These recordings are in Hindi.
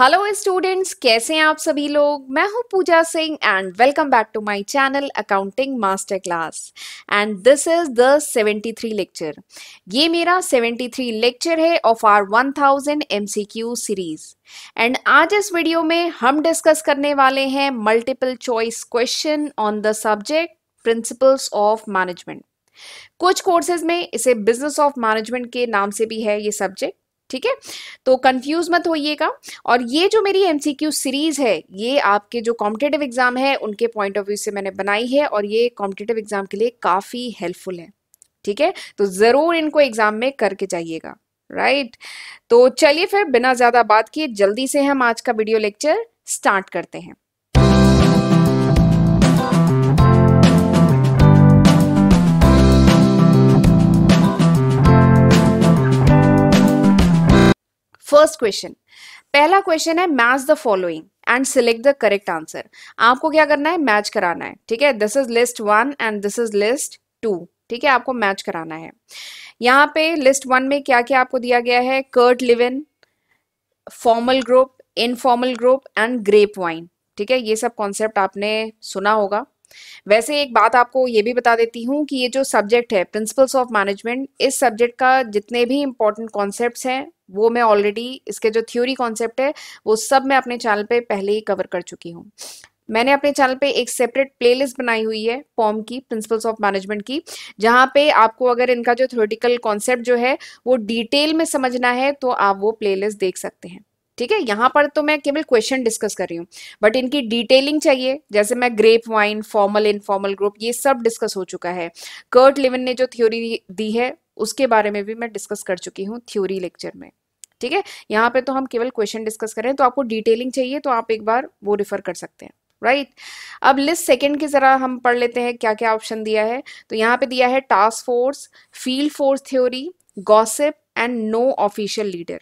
हेलो स्टूडेंट्स कैसे हैं आप सभी लोग मैं हूं Pooja Singh and welcome back to my channel accounting master class and this is the 73 lecture ये मेरा 73 लेक्चर है of our 1000 MCQ series and आज इस वीडियो में हम डिस्कस करने वाले हैं multiple choice question on the subject principles of management कुछ कोर्सेज में इसे बिजनेस ऑफ मैनेजमेंट के नाम से भी है ये सब्जेक्ट ठीक है तो कंफ्यूज मत होइएगा और ये जो मेरी एमसीक्यू सीरीज है ये आपके जो कॉम्पिटेटिव एग्जाम है उनके पॉइंट ऑफ व्यू से मैंने बनाई है और ये कॉम्पिटेटिव एग्जाम के लिए काफी हेल्पफुल है ठीक है तो जरूर इनको एग्जाम में करके जाइएगा राइट तो चलिए फिर बिना ज्यादा बात किए जल्दी से हम आज का वीडियो लेक्चर स्टार्ट करते हैं फर्स्ट क्वेश्चन पहला क्वेश्चन है match the following and select the correct answer आपको क्या करना है मैच कराना है ठीक है this is list one and this is list two ठीक है आपको मैच कराना है यहाँ पे लिस्ट वन में क्या क्या आपको दिया गया है Kurt Lewin formal group informal group and grapevine ठीक है ये सब कॉन्सेप्ट आपने सुना होगा वैसे एक बात आपको ये भी बता देती हूँ कि ये जो सब्जेक्ट है प्रिंसिपल्स ऑफ मैनेजमेंट इस सब्जेक्ट का जितने भी इम्पोर्टेंट कॉन्सेप्ट हैं वो मैं ऑलरेडी इसके जो थ्योरी कॉन्सेप्ट है वो सब मैं अपने चैनल पे पहले ही कवर कर चुकी हूँ मैंने अपने चैनल पे एक सेपरेट प्लेलिस्ट बनाई हुई है फॉर्म की प्रिंसिपल्स ऑफ मैनेजमेंट की जहाँ पे आपको अगर इनका जो थ्योरेटिकल कॉन्सेप्ट जो है वो डिटेल में समझना है तो आप वो प्लेलिस्ट देख सकते हैं ठीक है यहाँ पर तो मैं केवल क्वेश्चन डिस्कस कर रही हूँ बट इनकी डिटेलिंग चाहिए जैसे मैं grapevine formal informal group ये सब डिस्कस हो चुका है कर्ट लिवन ने जो थ्योरी दी है उसके बारे में भी मैं डिस्कस कर चुकी हूँ थ्योरी लेक्चर में ठीक है यहाँ पे तो हम केवल क्वेश्चन डिस्कस करें तो आपको डिटेलिंग चाहिए तो आप एक बार वो रिफर कर सकते हैं राइट right? अब लिस्ट सेकंड की ज़रा हम पढ़ लेते हैं क्या क्या ऑप्शन दिया है तो यहाँ पे दिया है task force field force theory gossip and no official leader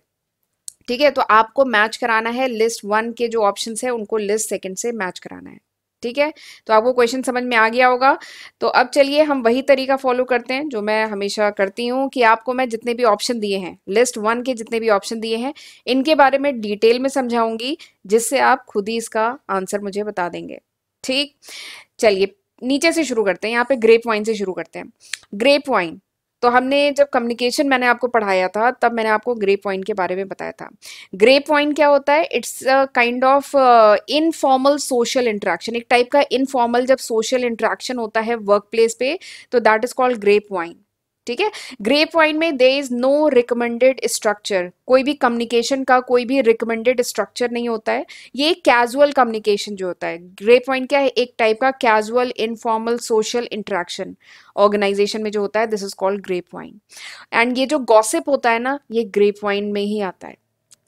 ठीक है तो आपको मैच कराना है लिस्ट वन के जो ऑप्शन है उनको लिस्ट सेकेंड से मैच कराना है ठीक है तो आपको क्वेश्चन समझ में आ गया होगा तो अब चलिए हम वही तरीका फॉलो करते हैं जो मैं हमेशा करती हूँ कि आपको मैं जितने भी ऑप्शन दिए हैं लिस्ट वन के जितने भी ऑप्शन दिए हैं इनके बारे में डिटेल में समझाऊंगी जिससे आप खुद ही इसका आंसर मुझे बता देंगे ठीक चलिए नीचे से शुरू करते हैं यहाँ पे ग्रेप वाइन से शुरू करते हैं ग्रेप वाइन तो हमने जब कम्युनिकेशन मैंने आपको पढ़ाया था तब मैंने आपको ग्रे पॉइंट के बारे में बताया था ग्रे पॉइंट क्या होता है it's a kind of informal social interaction एक टाइप का इनफॉर्मल जब सोशल इंट्रैक्शन होता है वर्क प्लेस पे तो that is called grey point ठीक है ग्रेप वाइन में there is no recommended structure कोई भी कम्युनिकेशन का कोई भी रिकमेंडेड स्ट्रक्चर नहीं होता है ये कैजुअल कम्युनिकेशन जो होता है ग्रेप वाइन क्या है एक टाइप का casual informal social interaction organisation में जो होता है this is called grapevine and ये जो गॉसिप होता है ना ये ग्रेप वाइन में ही आता है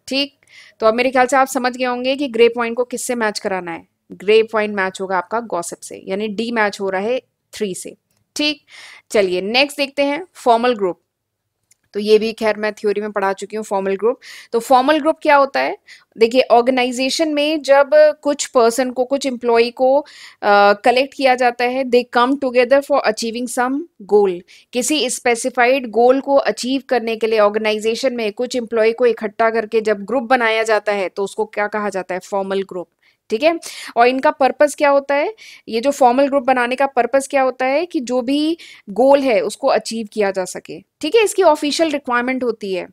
ठीक तो अब मेरे ख्याल से आप समझ गए होंगे कि ग्रेप वाइन को किससे मैच कराना है ग्रेप वाइन मैच होगा आपका गॉसिप से यानी डी मैच हो रहा है थ्री से ठीक चलिए नेक्स्ट देखते हैं फॉर्मल ग्रुप तो ये भी खैर मैं थ्योरी में पढ़ा चुकी हूँ फॉर्मल ग्रुप तो फॉर्मल ग्रुप क्या होता है देखिए ऑर्गेनाइजेशन में जब कुछ पर्सन को कुछ एम्प्लॉय को कलेक्ट uh, किया जाता है they come together for achieving some goal किसी स्पेसिफाइड गोल को अचीव करने के लिए ऑर्गेनाइजेशन में कुछ एम्प्लॉय को इकट्ठा करके जब ग्रुप बनाया जाता है तो उसको क्या कहा जाता है फॉर्मल ग्रुप ठीक है और इनका पर्पज क्या होता है ये जो फॉर्मल ग्रुप बनाने का पर्पज़ क्या होता है कि जो भी गोल है उसको अचीव किया जा सके ठीक है इसकी ऑफिशियल रिक्वायरमेंट होती है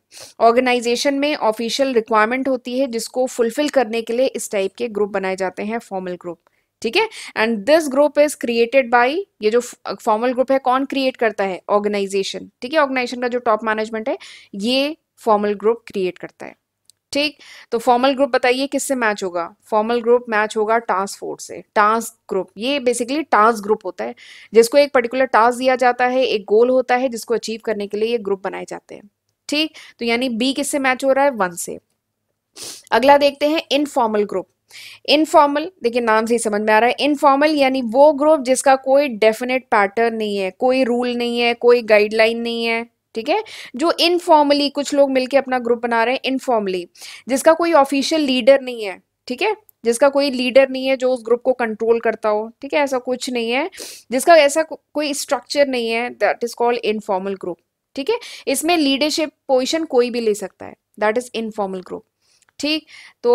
ऑर्गेनाइजेशन में ऑफिशियल रिक्वायरमेंट होती है जिसको फुलफिल करने के लिए इस टाइप के ग्रुप बनाए जाते हैं फॉर्मल ग्रुप ठीक है and this group is created by ये जो फॉर्मल ग्रुप है कौन क्रिएट करता है ऑर्गेनाइजेशन ठीक है ऑर्गेनाइजेशन का जो टॉप मैनेजमेंट है ये फॉर्मल ग्रुप क्रिएट करता है ठीक तो फॉर्मल ग्रुप बताइए किससे मैच होगा फॉर्मल ग्रुप मैच होगा टास्क फोर्स से टास्क ग्रुप ये बेसिकली टास्क ग्रुप होता है जिसको एक पर्टिकुलर टास्क दिया जाता है एक गोल होता है जिसको अचीव करने के लिए ये ग्रुप बनाए जाते हैं ठीक तो यानी बी किससे मैच हो रहा है वन से अगला देखते हैं इनफॉर्मल ग्रुप इनफॉर्मल देखिए नाम से ही समझ में आ रहा है इनफॉर्मल यानी वो ग्रुप जिसका कोई डेफिनेट पैटर्न नहीं है कोई रूल नहीं है कोई गाइडलाइन नहीं है ठीक है जो इनफॉर्मली कुछ लोग मिलके अपना ग्रुप बना रहे हैं इनफॉर्मली जिसका कोई ऑफिशियल लीडर नहीं है ठीक है जिसका कोई लीडर नहीं है जो उस ग्रुप को कंट्रोल करता हो ठीक है ऐसा कुछ नहीं है जिसका ऐसा को, कोई स्ट्रक्चर नहीं है that is called informal group ठीक है इसमें लीडरशिप पोजिशन कोई भी ले सकता है दैट इज इनफॉर्मल ग्रुप ठीक तो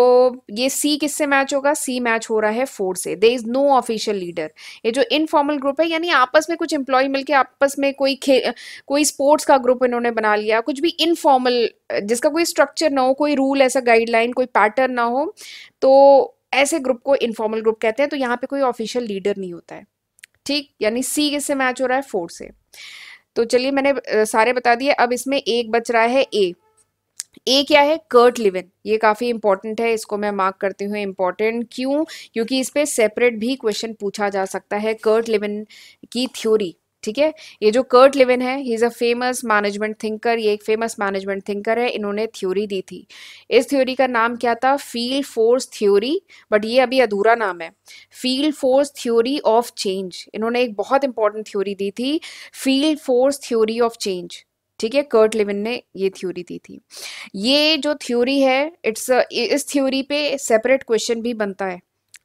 ये सी किससे मैच होगा सी मैच हो रहा है फोर से there is no official leader ये जो इनफॉर्मल ग्रुप है यानी आपस में कुछ एम्प्लॉय मिलके आपस में कोई खे कोई स्पोर्ट्स का ग्रुप इन्होंने बना लिया कुछ भी इनफॉर्मल जिसका कोई स्ट्रक्चर ना हो कोई रूल ऐसा गाइडलाइन कोई पैटर्न ना हो तो ऐसे ग्रुप को इनफॉर्मल ग्रुप कहते हैं तो यहाँ पे कोई ऑफिशियल लीडर नहीं होता है ठीक यानी सी किससे मैच हो रहा है फोर से तो चलिए मैंने सारे बता दिए अब इसमें एक बच रहा है ए ए क्या है कर्ट लिविन ये काफ़ी इंपॉर्टेंट है इसको मैं मार्क करती हूँ इंपॉर्टेंट क्यों क्योंकि इस पर सेपरेट भी क्वेश्चन पूछा जा सकता है कर्ट लिविन की थ्योरी ठीक है ये जो कर्ट लिविन है he is a famous management thinker ये एक फेमस मैनेजमेंट थिंकर है इन्होंने थ्योरी दी थी इस थ्योरी का नाम क्या था फील फोर्स थ्योरी बट ये अभी अधूरा नाम है field force theory of change इन्होंने एक बहुत इंपॉर्टेंट थ्योरी दी थी field force theory of change ठीक है कर्ट लेविन ने ये थ्योरी दी थी ये जो थ्योरी है इट्स इस थ्योरी पे सेपरेट क्वेश्चन भी बनता है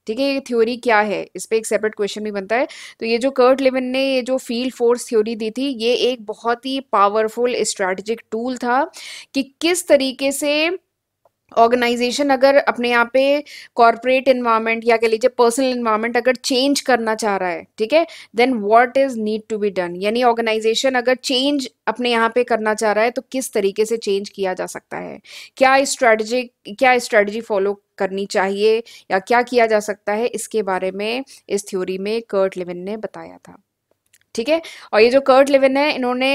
ठीक है ये थ्योरी क्या है इस पर एक सेपरेट क्वेश्चन भी बनता है तो ये जो कर्ट लेविन ने ये जो फील्ड फोर्स थ्योरी दी थी ये एक बहुत ही पावरफुल स्ट्रैटेजिक टूल था कि किस तरीके से ऑर्गेनाइजेशन अगर अपने यहाँ पे कॉरपोरेट इन्वायरमेंट या कह लीजिए पर्सनल इन्वायरमेंट अगर चेंज करना चाह रहा है ठीक है then what is need to be done यानी ऑर्गेनाइजेशन अगर चेंज अपने यहाँ पे करना चाह रहा है तो किस तरीके से चेंज किया जा सकता है क्या स्ट्रेटजी क्या स्ट्रेटजी फॉलो करनी चाहिए या क्या किया जा सकता है इसके बारे में इस थ्योरी में कर्ट लिविन ने बताया था ठीक है और ये जो कर्ट लिविन है इन्होंने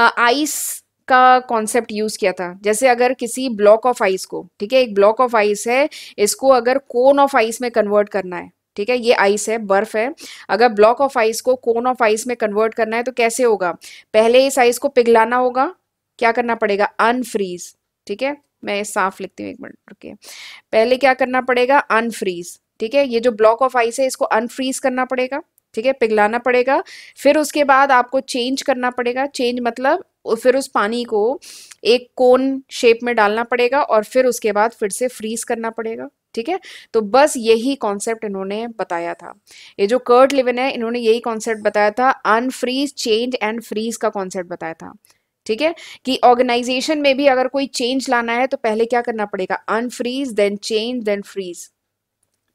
आइस का कॉन्सेप्ट यूज किया था जैसे अगर किसी ब्लॉक ऑफ आइस को ठीक है एक ब्लॉक ऑफ आइस है इसको अगर कोन ऑफ आइस में कन्वर्ट करना है ठीक है ये आइस है बर्फ है अगर ब्लॉक ऑफ आइस को कोन ऑफ आइस में कन्वर्ट करना है तो कैसे होगा पहले इस आइस को पिघलाना होगा क्या करना पड़ेगा अनफ्रीज ठीक है मैं साफ लिखती हूँ एक मिनट रुकिए पहले क्या करना पड़ेगा अनफ्रीज ठीक है ये जो ब्लॉक ऑफ आइस है इसको अनफ्रीज करना पड़ेगा ठीक है पिघलाना पड़ेगा फिर उसके बाद आपको चेंज करना पड़ेगा चेंज मतलब फिर उस पानी को एक कोन शेप में डालना पड़ेगा और फिर उसके बाद फिर से फ्रीज करना पड़ेगा ठीक है तो बस यही कॉन्सेप्ट इन्होंने बताया था ये जो कर्ट लिविन है इन्होंने यही कॉन्सेप्ट बताया था अनफ्रीज चेंज एंड फ्रीज का कॉन्सेप्ट बताया था ठीक है कि ऑर्गेनाइजेशन में भी अगर कोई चेंज लाना है तो पहले क्या करना पड़ेगा unfreeze then change then freeze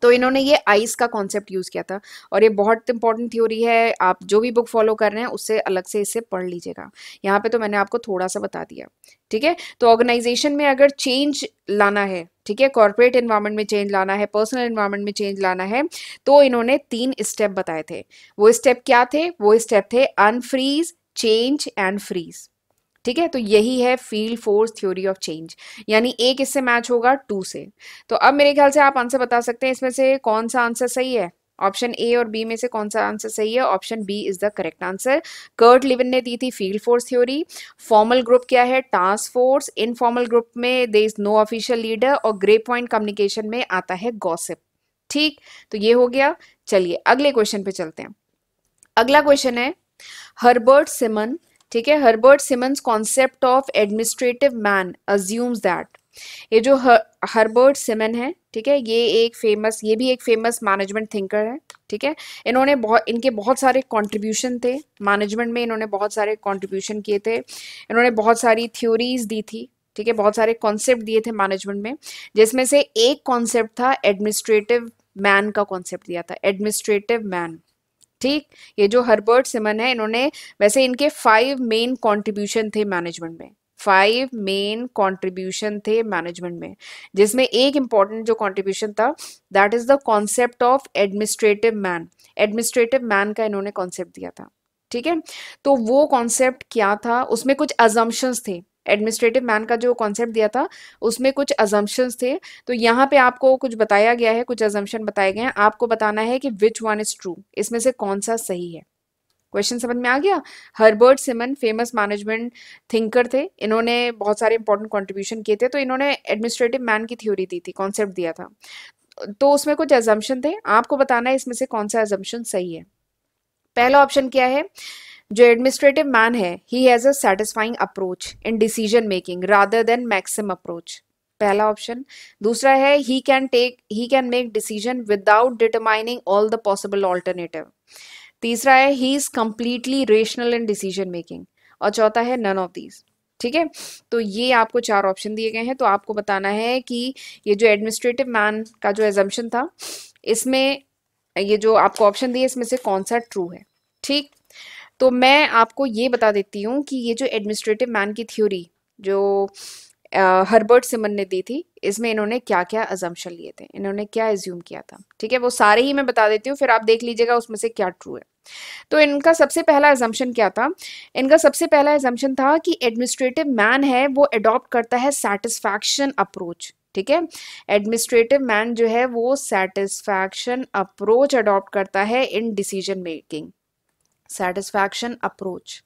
तो इन्होंने ये आइस का कॉन्सेप्ट यूज़ किया था और ये बहुत इंपॉर्टेंट थ्योरी है आप जो भी बुक फॉलो कर रहे हैं उससे अलग से इसे पढ़ लीजिएगा यहाँ पे तो मैंने आपको थोड़ा सा बता दिया ठीक है तो ऑर्गेनाइजेशन में अगर चेंज लाना है ठीक है कॉर्पोरेट इन्वायरमेंट में चेंज लाना है पर्सनल इन्वायरमेंट में चेंज लाना है तो इन्होंने तीन स्टेप बताए थे वो स्टेप क्या थे वो स्टेप थे अनफ्रीज चेंज एंड फ्रीज ठीक है तो यही है field force theory of change यानी ए किससे मैच होगा टू से तो अब मेरे ख्याल से आप आंसर बता सकते हैं इसमें से कौन सा आंसर सही है ऑप्शन ए और बी में से कौन सा आंसर सही है option B is the correct answer Kurt Lewin ने दी थी field force theory formal group क्या है टास्क फोर्स इनफॉर्मल ग्रुप में there is no official leader और ग्रे पॉइंट कम्युनिकेशन में आता है गॉसिप ठीक तो ये हो गया चलिए अगले क्वेश्चन पे चलते हैं अगला क्वेश्चन है हर्बर्ट सिमन ठीक है Herbert Simon's concept of administrative man assumes that ये जो हर्बर्ट सिमन है ठीक है ये एक फेमस ये भी एक फेमस मैनेजमेंट थिंकर है ठीक है इन्होंने बहुत इनके बहुत सारे कंट्रीब्यूशन थे मैनेजमेंट में इन्होंने बहुत सारे कंट्रीब्यूशन किए थे इन्होंने बहुत सारी थ्योरीज दी थी ठीक है बहुत सारे कॉन्सेप्ट दिए थे मैनेजमेंट में जिसमें से एक कॉन्सेप्ट था एडमिनिस्ट्रेटिव मैन का कॉन्सेप्ट दिया था एडमिनिस्ट्रेटिव मैन ठीक ये जो हर्बर्ट सिमन है इन्होंने वैसे इनके फाइव मेन कंट्रीब्यूशन थे मैनेजमेंट में फाइव मेन कंट्रीब्यूशन थे मैनेजमेंट में जिसमें एक इंपॉर्टेंट जो कंट्रीब्यूशन था that is the concept of administrative man administrative man का इन्होंने कॉन्सेप्ट दिया था ठीक है तो वो कॉन्सेप्ट क्या था उसमें कुछ अजम्पन्स थे एडमिनिस्ट्रेटिव मैन का जो कॉन्सेप्ट दिया था उसमें कुछ अजम्पन्स थे तो यहाँ पे आपको कुछ बताया गया है कुछ अजम्पन बताए गए हैं आपको बताना है कि विच वन इज़ ट्रू इसमें से कौन सा सही है क्वेश्चन समझ में आ गया Herbert Simon famous management thinker थे इन्होंने बहुत सारे इंपॉर्टेंट कॉन्ट्रीब्यूशन किए थे तो इन्होंने एडमिनिस्ट्रेटिव मैन की थ्योरी दी थी कॉन्सेप्ट दिया था तो उसमें कुछ एजम्पन थे आपको बताना है इसमें से कौन सा एजम्पन सही है पहला ऑप्शन क्या है जो एडमिनिस्ट्रेटिव मैन है he has a satisfying approach in decision making rather than maxim approach पहला ऑप्शन दूसरा है he can take he can make decision without determining all the possible alternative तीसरा है he is completely rational in decision making और चौथा है नन ऑफ दीज ठीक है तो ये आपको चार ऑप्शन दिए गए हैं तो आपको बताना है कि ये जो एडमिनिस्ट्रेटिव मैन का जो एजम्पन था इसमें ये जो आपको ऑप्शन दिए इसमें से कौन सा ट्रू है ठीक तो मैं आपको ये बता देती हूँ कि ये जो एडमिनिस्ट्रेटिव मैन की थ्योरी जो हर्बर्ट सिमन ने दी थी इसमें इन्होंने क्या क्या अजम्पन लिए थे इन्होंने क्या एज्यूम किया था ठीक है वो सारे ही मैं बता देती हूँ फिर आप देख लीजिएगा उसमें से क्या ट्रू है तो इनका सबसे पहला एजम्पन क्या था इनका सबसे पहला एजम्पन था कि एडमिनिस्ट्रेटिव मैन है वो अडॉप्ट करता है सेटिस्फैक्शन अप्रोच ठीक है एडमिनिस्ट्रेटिव मैन जो है वो सेटिस्फैक्शन अप्रोच अडॉप्ट करता है in decision making satisfaction approach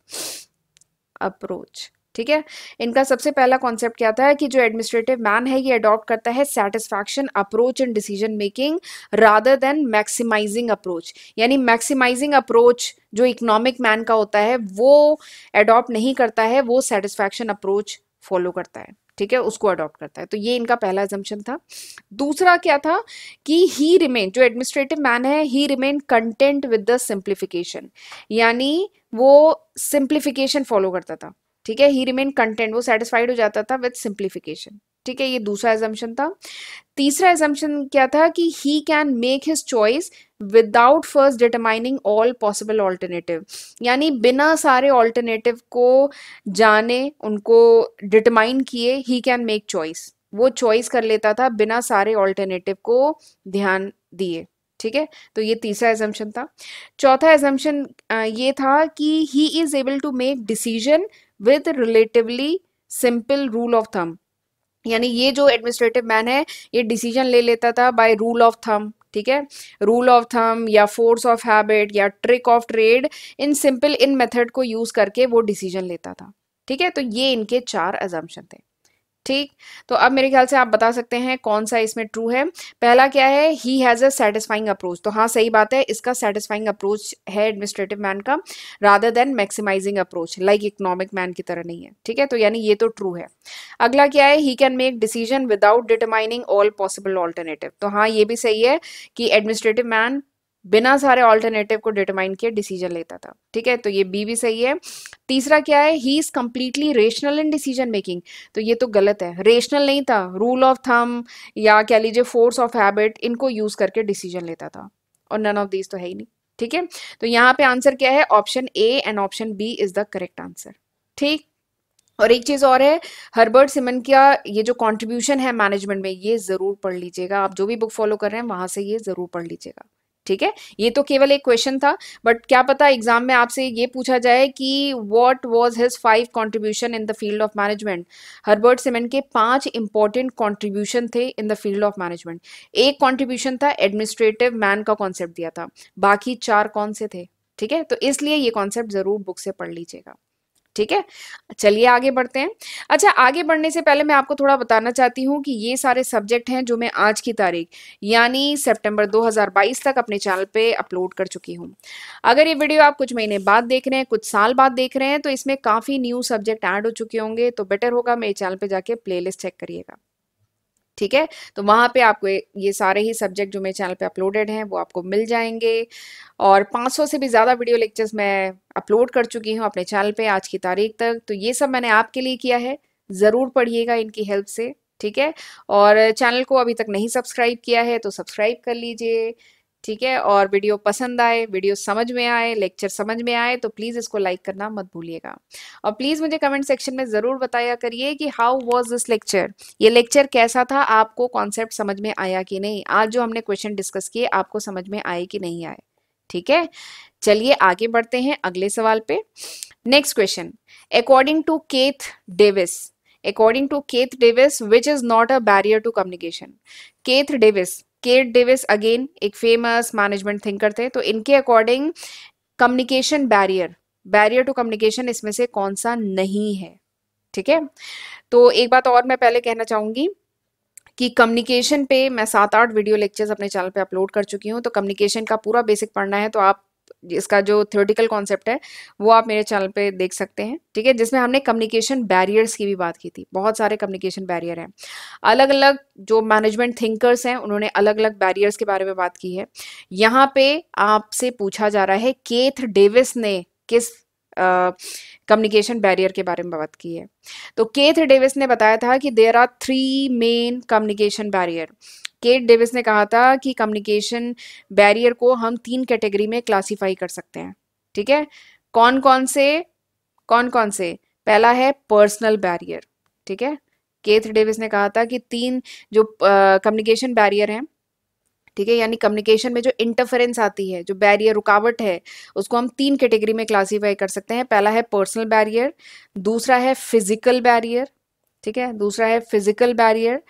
approach ठीक है इनका सबसे पहला कॉन्सेप्ट क्या था कि जो एडमिनिस्ट्रेटिव मैन है ये अडॉप्ट करता है satisfaction approach in decision making rather than maximizing approach यानी मैक्सिमाइजिंग अप्रोच जो इकोनॉमिक मैन का होता है वो अडॉप्ट नहीं करता है वो सेटिस्फैक्शन अप्रोच फॉलो करता है ठीक है उसको अडॉप्ट करता है तो ये इनका पहला एजम्पन था दूसरा क्या था कि ही रिमेन जो एडमिनिस्ट्रेटिव मैन है he remain content with the simplification यानी वो सिंप्लीफिकेशन फॉलो करता था ठीक है ही रिमेन कंटेंट वो सेटिस्फाइड हो जाता था विद सिंप्लीफिकेशन ठीक है ये दूसरा एजम्पन था तीसरा एजम्पन क्या था कि he can make his choice without first determining all possible alternative यानी बिना सारे ऑल्टरनेटिव को जाने उनको डिटरमाइन किए ही कैन मेक चॉइस वो चॉइस कर लेता था बिना सारे ऑल्टरनेटिव को ध्यान दिए ठीक है तो ये तीसरा एजम्पन था चौथा एजम्पन ये था कि he is able to make decision with relatively simple rule of thumb यानी ये जो एडमिनिस्ट्रेटिव मैन है ये डिसीजन ले लेता था बाय रूल ऑफ थम ठीक है रूल ऑफ थम या फोर्स ऑफ हैबिट या ट्रिक ऑफ ट्रेड इन सिंपल इन मेथड को यूज़ करके वो डिसीजन लेता था ठीक है तो ये इनके चार एजम्पन थे ठीक तो अब मेरे ख्याल से आप बता सकते हैं कौन सा इसमें ट्रू है पहला क्या है he has a satisfying approach तो हाँ सही बात है इसका सेटिस्फाइंग अप्रोच है एडमिनिस्ट्रेटिव मैन का rather than maximizing approach like economic man की तरह नहीं है ठीक है तो यानी ये तो ट्रू है अगला क्या है he can make decision without determining all possible alternative तो हाँ ये भी सही है कि एडमिनिस्ट्रेटिव मैन बिना सारे ऑल्टरनेटिव को डिटरमाइन किए डिसीजन लेता था ठीक है तो ये बी भी सही है तीसरा क्या है he is completely rational in decision making तो ये तो गलत है रेशनल नहीं था रूल ऑफ थम या कह लीजिए फोर्स ऑफ हैबिट इनको यूज़ करके डिसीजन लेता था और नन ऑफ दीज तो है ही नहीं ठीक है तो यहाँ पे आंसर क्या है option A and option B is the correct answer ठीक और एक चीज़ और है हर्बर्ट सिमन का ये जो कंट्रीब्यूशन है मैनेजमेंट में ये ज़रूर पढ़ लीजिएगा आप जो भी बुक फॉलो कर रहे हैं वहां से ये ज़रूर पढ़ लीजिएगा ठीक है ये तो केवल एक क्वेश्चन था बट क्या पता एग्जाम में आपसे ये पूछा जाए कि what was his five contribution in the field of management Herbert Simon के पांच इंपॉर्टेंट कंट्रीब्यूशन थे in the field of management एक कंट्रीब्यूशन था एडमिनिस्ट्रेटिव मैन का कॉन्सेप्ट दिया था बाकी चार कौन से थे ठीक है तो इसलिए ये कॉन्सेप्ट जरूर बुक से पढ़ लीजिएगा ठीक है चलिए आगे बढ़ते हैं अच्छा आगे बढ़ने से पहले मैं आपको थोड़ा बताना चाहती हूँ कि ये सारे सब्जेक्ट हैं जो मैं आज की तारीख यानी सितंबर 2022 तक अपने चैनल पे अपलोड कर चुकी हूँ अगर ये वीडियो आप कुछ महीने बाद देख रहे हैं कुछ साल बाद देख रहे हैं तो इसमें काफ़ी न्यू सब्जेक्ट ऐड हो चुके होंगे तो बेटर होगा मेरे चैनल पर जाके प्ले चेक करिएगा ठीक है तो वहाँ पे आपको ये सारे ही सब्जेक्ट जो मेरे चैनल पे अपलोडेड हैं वो आपको मिल जाएंगे और 500 से भी ज़्यादा वीडियो लेक्चर्स मैं अपलोड कर चुकी हूँ अपने चैनल पे आज की तारीख तक तो ये सब मैंने आपके लिए किया है ज़रूर पढ़िएगा इनकी हेल्प से ठीक है और चैनल को अभी तक नहीं सब्सक्राइब किया है तो सब्सक्राइब कर लीजिए ठीक है और वीडियो पसंद आए वीडियो समझ में आए लेक्चर समझ में आए तो प्लीज़ इसको लाइक करना मत भूलिएगा और प्लीज़ मुझे कमेंट सेक्शन में ज़रूर बताया करिए कि हाउ वॉज दिस लेक्चर ये लेक्चर कैसा था आपको कॉन्सेप्ट समझ में आया कि नहीं आज जो हमने क्वेश्चन डिस्कस किए आपको समझ में आए कि नहीं आए ठीक है चलिए आगे बढ़ते हैं अगले सवाल पे next question according to Keith Davis according to Keith Davis which is not a barrier to communication Keith Davis Keith Davis again एक फेमस मैनेजमेंट थिंकर थे तो इनके according communication barrier barrier to communication इसमें से कौन सा नहीं है ठीक है तो एक बात और मैं पहले कहना चाहूंगी कि कम्युनिकेशन पे मैं सात आठ वीडियो लेक्चर्स अपने चैनल पे अपलोड कर चुकी हूँ तो कम्युनिकेशन का पूरा बेसिक पढ़ना है तो आप इसका जो थ्योरेटिकल कॉन्सेप्ट है वो आप मेरे चैनल पे देख सकते हैं ठीक है जिसमें हमने कम्युनिकेशन बैरियर्स की भी बात की थी बहुत सारे कम्युनिकेशन बैरियर हैं अलग अलग जो मैनेजमेंट थिंकर्स हैं उन्होंने अलग अलग बैरियर्स के बारे में बात की है यहाँ पे आपसे पूछा जा रहा है केथ डेविस ने किस कम्युनिकेशन uh, बैरियर के बारे में बात की है तो केथ डेविस ने बताया था कि there are three main communication barrier Keith Davis ने कहा था कि कम्युनिकेशन बैरियर को हम तीन कैटेगरी में क्लासीफाई कर सकते हैं ठीक है कौन कौन से कौन कौन से पहला है पर्सनल बैरियर ठीक है केथ डेविस ने कहा था कि तीन जो कम्युनिकेशन uh, बैरियर हैं ठीक है यानी कम्युनिकेशन में जो इंटरफेरेंस आती है जो बैरियर रुकावट है उसको हम तीन कैटेगरी में क्लासीफाई कर सकते हैं पहला है पर्सनल बैरियर दूसरा है फिजिकल बैरियर ठीक है दूसरा है फिजिकल बैरियर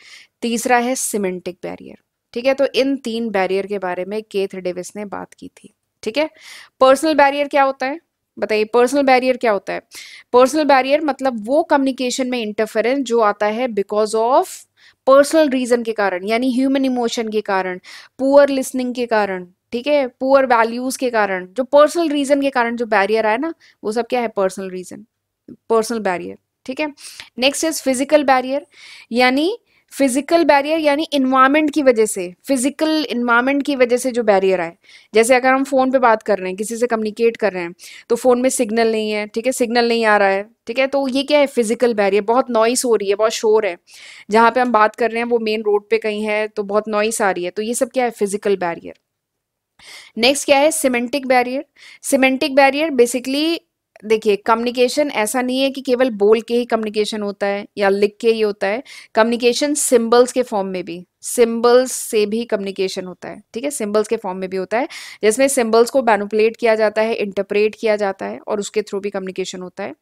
तीसरा है सिमेंटिक बैरियर ठीक है तो इन तीन बैरियर के बारे में केथ डेविस ने बात की थी ठीक है पर्सनल बैरियर क्या होता है बताइए पर्सनल बैरियर क्या होता है पर्सनल बैरियर मतलब वो कम्युनिकेशन में इंटरफेरेंस जो आता है बिकॉज ऑफ पर्सनल रीजन के कारण यानी ह्यूमन इमोशन के कारण पुअर लिसनिंग के कारण ठीक है पुअर वैल्यूज के कारण जो पर्सनल रीजन के कारण जो बैरियर आए ना वो सब क्या है पर्सनल रीजन पर्सनल बैरियर ठीक है नेक्स्ट इज फिजिकल बैरियर यानी फिजिकल बैरियर यानी इन्वायरमेंट की वजह से फिजिकल इन्वामेंट की वजह से जो बैरियर आए जैसे अगर हम फ़ोन पे बात कर रहे हैं किसी से कम्युनिकेट कर रहे हैं तो फ़ोन में सिग्नल नहीं है ठीक है सिग्नल नहीं आ रहा है ठीक है तो ये क्या है फिजिकल बैरियर बहुत नॉइस हो रही है बहुत शोर है जहाँ पे हम बात कर रहे हैं वो मेन रोड पे कहीं है तो बहुत नॉइस आ रही है तो ये सब क्या है फिजिकल बैरियर नेक्स्ट क्या है semantic barrier semantic barrier basically देखिए कम्युनिकेशन ऐसा नहीं है कि केवल बोल के ही कम्युनिकेशन होता है या लिख के ही होता है कम्युनिकेशन सिंबल्स के फॉर्म में भी सिंबल्स से भी कम्युनिकेशन होता है ठीक है सिंबल्स के फॉर्म में भी होता है जिसमें सिंबल्स को मैनुपुलेट किया जाता है इंटरप्रेट किया जाता है और उसके थ्रू भी कम्युनिकेशन होता है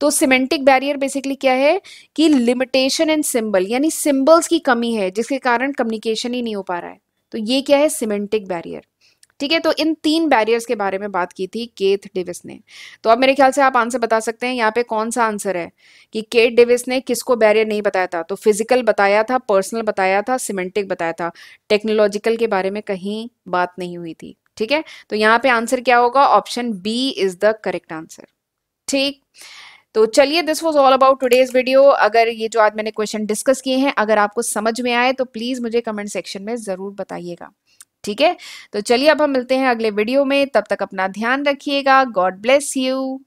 तो सिमेंटिक बैरियर बेसिकली क्या है कि लिमिटेशन इन सिंबल यानी सिंबल्स की कमी है जिसके कारण कम्युनिकेशन ही नहीं हो पा रहा है तो ये क्या है सिमेंटिक बैरियर ठीक है तो इन तीन बैरियर्स के बारे में बात की थी केथ डेविस ने तो अब मेरे ख्याल से आप आंसर बता सकते हैं यहाँ पे कौन सा आंसर है कि केथ डेविस ने किसको बैरियर नहीं बताया था तो फिजिकल बताया था पर्सनल बताया था सिमेंटिक बताया था टेक्नोलॉजिकल के बारे में कहीं बात नहीं हुई थी ठीक है तो यहाँ पे आंसर क्या होगा option B is the correct answer ठीक तो चलिए this was all about today's video अगर ये जो आज मैंने क्वेश्चन डिस्कस किए हैं अगर आपको समझ में आए तो प्लीज़ मुझे कमेंट सेक्शन में ज़रूर बताइएगा ठीक है तो चलिए अब हम मिलते हैं अगले वीडियो में तब तक अपना ध्यान रखिएगा गॉड ब्लेस यू